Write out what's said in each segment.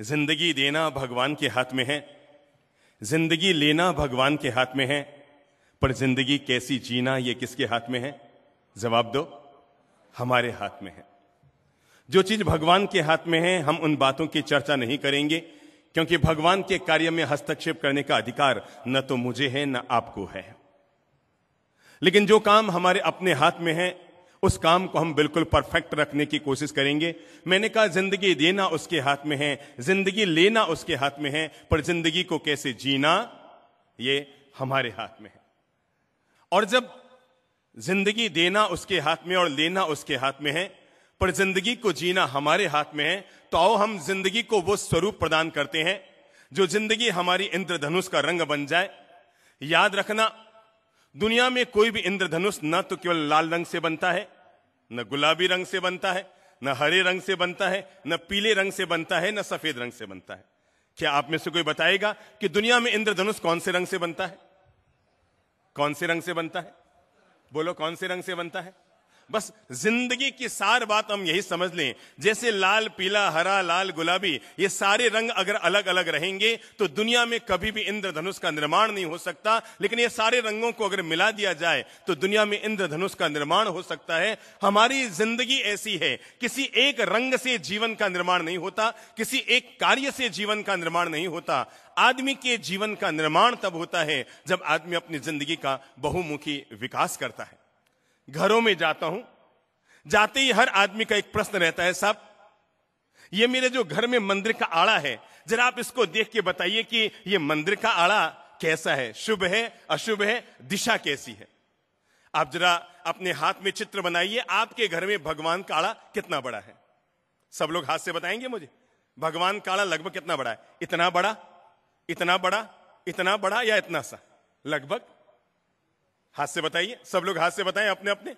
जिंदगी देना भगवान के हाथ में है जिंदगी लेना भगवान के हाथ में है पर जिंदगी कैसी जीना ये किसके हाथ में है जवाब दो हमारे हाथ में है जो चीज भगवान के हाथ में है हम उन बातों की चर्चा नहीं करेंगे क्योंकि भगवान के कार्य में हस्तक्षेप करने का अधिकार न तो मुझे है न आपको है लेकिन जो काम हमारे अपने हाथ में है उस काम को हम बिल्कुल परफेक्ट रखने की कोशिश करेंगे मैंने कहा जिंदगी देना उसके हाथ में है जिंदगी लेना उसके हाथ में है पर जिंदगी को कैसे जीना ये हमारे हाथ में है और जब जिंदगी देना उसके हाथ में और लेना उसके हाथ में है पर जिंदगी को जीना हमारे हाथ में है तो आओ हम जिंदगी को वो स्वरूप प्रदान करते हैं जो जिंदगी हमारी इंद्रधनुष का रंग बन जाए याद रखना दुनिया में कोई भी इंद्रधनुष न तो केवल लाल रंग से बनता है न गुलाबी रंग से बनता है न हरे रंग से बनता है न पीले रंग से बनता है न सफेद रंग से बनता है क्या आप में से कोई बताएगा कि दुनिया में इंद्रधनुष कौन से रंग से बनता है कौन से रंग से बनता है बोलो कौन से रंग से बनता है बस जिंदगी की सार बात हम यही समझ लें जैसे लाल पीला हरा लाल गुलाबी ये सारे रंग अगर अलग अलग रहेंगे तो दुनिया में कभी भी इंद्रधनुष का निर्माण नहीं हो सकता लेकिन ये सारे रंगों को अगर मिला दिया जाए तो दुनिया में इंद्रधनुष का निर्माण हो सकता है हमारी जिंदगी ऐसी है किसी एक रंग से जीवन का निर्माण नहीं होता किसी एक कार्य से जीवन का निर्माण नहीं होता आदमी के जीवन का निर्माण तब होता है जब आदमी अपनी जिंदगी का बहुमुखी विकास करता है घरों में जाता हूं जाते ही हर आदमी का एक प्रश्न रहता है साहब ये मेरे जो घर में मंदिर का आड़ा है जरा आप इसको देख के बताइए कि ये मंदिर का आड़ा कैसा है शुभ है अशुभ है दिशा कैसी है आप जरा अपने हाथ में चित्र बनाइए आपके घर में भगवान का आड़ा कितना बड़ा है सब लोग हाथ से बताएंगे मुझे भगवान काड़ा लगभग कितना बड़ा है इतना बड़ा इतना बड़ा इतना बड़ा या इतना सा लगभग हाथ से बताइए सब लोग हाथ से बताएं अपने अपने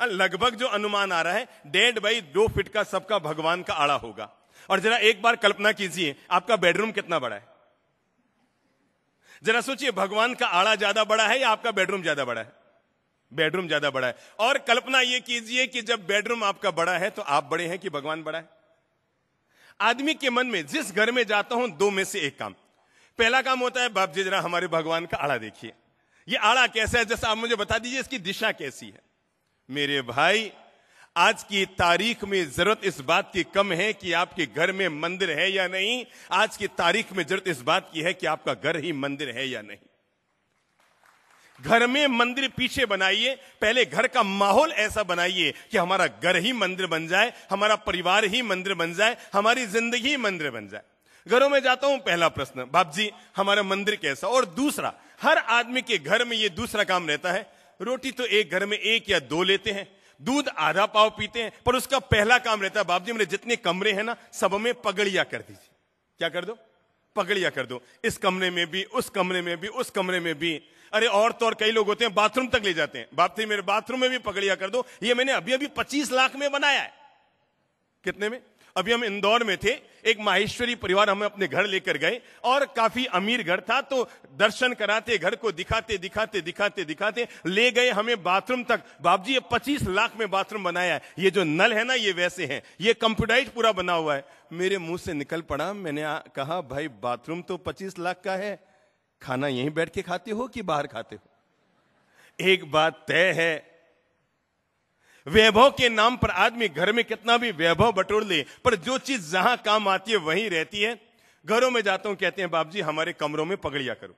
हाँ, लगभग जो अनुमान आ रहा है डेढ़ बाई दो फिट का सबका भगवान का आड़ा होगा और जरा एक बार कल्पना कीजिए आपका बेडरूम कितना बड़ा है जरा सोचिए भगवान का आड़ा ज्यादा बड़ा है या आपका बेडरूम ज्यादा बड़ा है बेडरूम ज्यादा बड़ा है और कल्पना यह कीजिए कि जब बेडरूम आपका बड़ा है तो आप बड़े हैं कि भगवान बड़ा है आदमी के मन में जिस घर में जाता हूं दो में से एक काम पहला काम होता है बाप जी जरा हमारे भगवान का आड़ा देखिए ये आड़ा कैसा है जैसा आप मुझे बता दीजिए इसकी दिशा कैसी है मेरे भाई आज की तारीख में जरूरत इस बात की कम है कि आपके घर में मंदिर है या नहीं आज की तारीख में जरूरत इस बात की है कि आपका घर ही मंदिर है या नहीं घर में मंदिर पीछे बनाइए पहले घर का माहौल ऐसा बनाइए कि हमारा घर ही मंदिर बन जाए हमारा परिवार ही मंदिर बन जाए हमारी जिंदगी मंदिर बन जाए घरों में जाता हूं पहला प्रश्न बाप जी हमारा मंदिर कैसा और दूसरा हर आदमी के घर में ये दूसरा काम रहता है रोटी तो एक घर में एक या दो लेते हैं दूध आधा पाव पीते हैं पर उसका पहला काम रहता है बाप जी मेरे जितने कमरे हैं ना सब में पगड़िया कर दीजिए क्या कर दो पगड़िया कर दो इस कमरे में भी उस कमरे में भी उस कमरे में भी अरे और तो और कई लोग होते हैं बाथरूम तक ले जाते हैं बाप जी मेरे बाथरूम में भी पगड़िया कर दो ये मैंने अभी अभी पच्चीस लाख में बनाया है कितने में अभी हम इंदौर में थे एक माहेश्वरी परिवार हमें अपने घर लेकर गए और काफी अमीर घर था तो दर्शन कराते घर को दिखाते दिखाते दिखाते दिखाते ले गए हमें बाथरूम तक बाप जी ये पच्चीस लाख में बाथरूम बनाया है ये जो नल है ना ये वैसे है ये कंप्यूटराइज पूरा बना हुआ है मेरे मुंह से निकल पड़ा मैंने कहा भाई बाथरूम तो पच्चीस लाख का है खाना यहीं बैठ के खाते हो कि बाहर खाते हो एक बात तय है वैभव के नाम पर आदमी घर में कितना भी वैभव बटोर ले पर जो चीज जहां काम आती है वहीं रहती है घरों में जाता हूं कहते हैं बाप जी हमारे कमरों में पगड़िया करो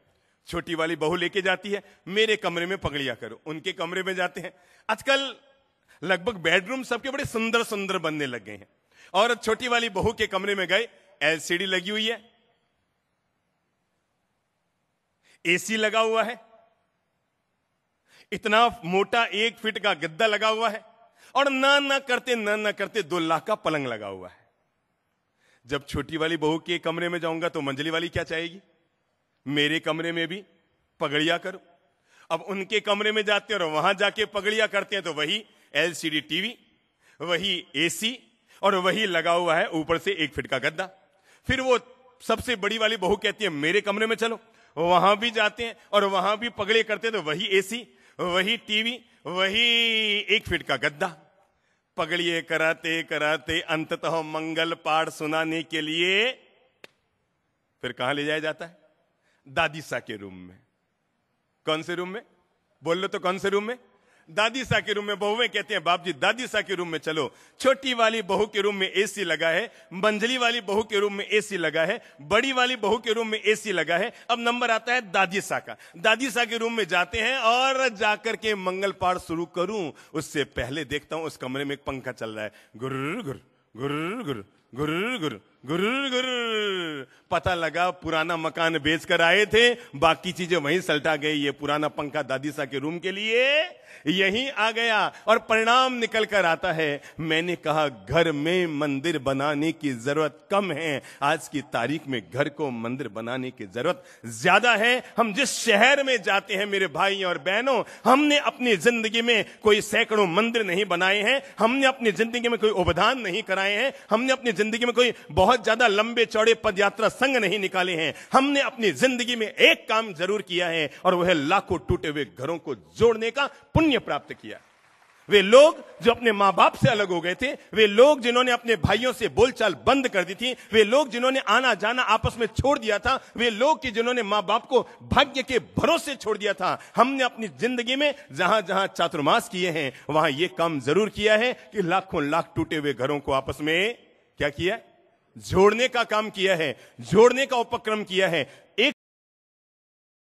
छोटी वाली बहू लेके जाती है मेरे कमरे में पगड़िया करो उनके कमरे में जाते हैं आजकल लगभग बेडरूम सबके बड़े सुंदर सुंदर बनने लग गए हैं और छोटी वाली बहू के कमरे में गए एलसीडी लगी हुई है एसी लगा हुआ है इतना मोटा एक फीट का गद्दा लगा हुआ है और ना ना करते ना ना करते दो लाख का पलंग लगा हुआ है जब छोटी वाली बहू के कमरे में जाऊंगा तो मंजली वाली क्या चाहेगी मेरे कमरे में भी पगड़िया करो अब उनके कमरे में जाते हैं और वहां जाके पगड़िया करते हैं तो वही एलसीडी टीवी वही एसी और वही लगा हुआ है ऊपर से एक फिट का गद्दा फिर वो सबसे बड़ी वाली बहू कहती है मेरे कमरे में चलो वहां भी जाते हैं और वहां भी पगड़े करते हैं तो वही एसी वही टीवी वही एक फिट का गद्दा पगड़िए कराते कराते अंततः मंगल पाठ सुनाने के लिए फिर कहां ले जाया जाता है दादीसा के रूम में कौन से रूम में बोल लो तो कौन से रूम में दादी सा के रूम में बहुएं कहते हैं बाप जी दादी सा के रूम में चलो छोटी वाली बहू के रूम में एसी लगा है मंझली वाली बहू के रूम में एसी लगा है बड़ी वाली बहू के रूम में एसी लगा है अब नंबर आता है दादी सा का दादी सा के रूम में जाते हैं और जाकर के मंगल पाठ शुरू करूं उससे पहले देखता हूं उस कमरे में एक पंखा चल रहा है गुर गुर गुर गुर गुर गुर गुरुर गुरुर पता लगा पुराना मकान बेचकर आए थे बाकी चीजें वहीं सलटा गई ये पुराना पंखा दादी सा के रूम के लिए यहीं आ गया और परिणाम निकल कर आता है मैंने कहा घर में मंदिर बनाने की जरूरत कम है आज की तारीख में घर को मंदिर बनाने की जरूरत ज्यादा है हम जिस शहर में जाते हैं मेरे भाई और बहनों हमने अपनी जिंदगी में कोई सैकड़ों मंदिर नहीं बनाए हैं हमने अपनी जिंदगी में कोई उपदान नहीं कराए हैं हमने अपनी जिंदगी में कोई बहुत बहुत ज्यादा लंबे चौड़े पद यात्रा संग नहीं निकाले हैं हमने अपनी जिंदगी में एक काम जरूर किया है और वह लाखों टूटे हुए घरों को जोड़ने का पुण्य प्राप्त किया वे लोग जो अपने मां बाप से अलग हो गए थे वे लोग जिन्होंने अपने भाइयों से बोलचाल बंद कर दी थी वे लोग जिन्होंने आना जाना आपस में छोड़ दिया था वे लोग कि जिन्होंने मां बाप को भाग्य के भरोसे छोड़ दिया था हमने अपनी जिंदगी में जहां जहां चातुर्मास किए हैं वहां यह काम जरूर किया है कि लाखों लाख टूटे हुए घरों को आपस में क्या किया है जोड़ने का काम किया है जोड़ने का उपक्रम किया है एक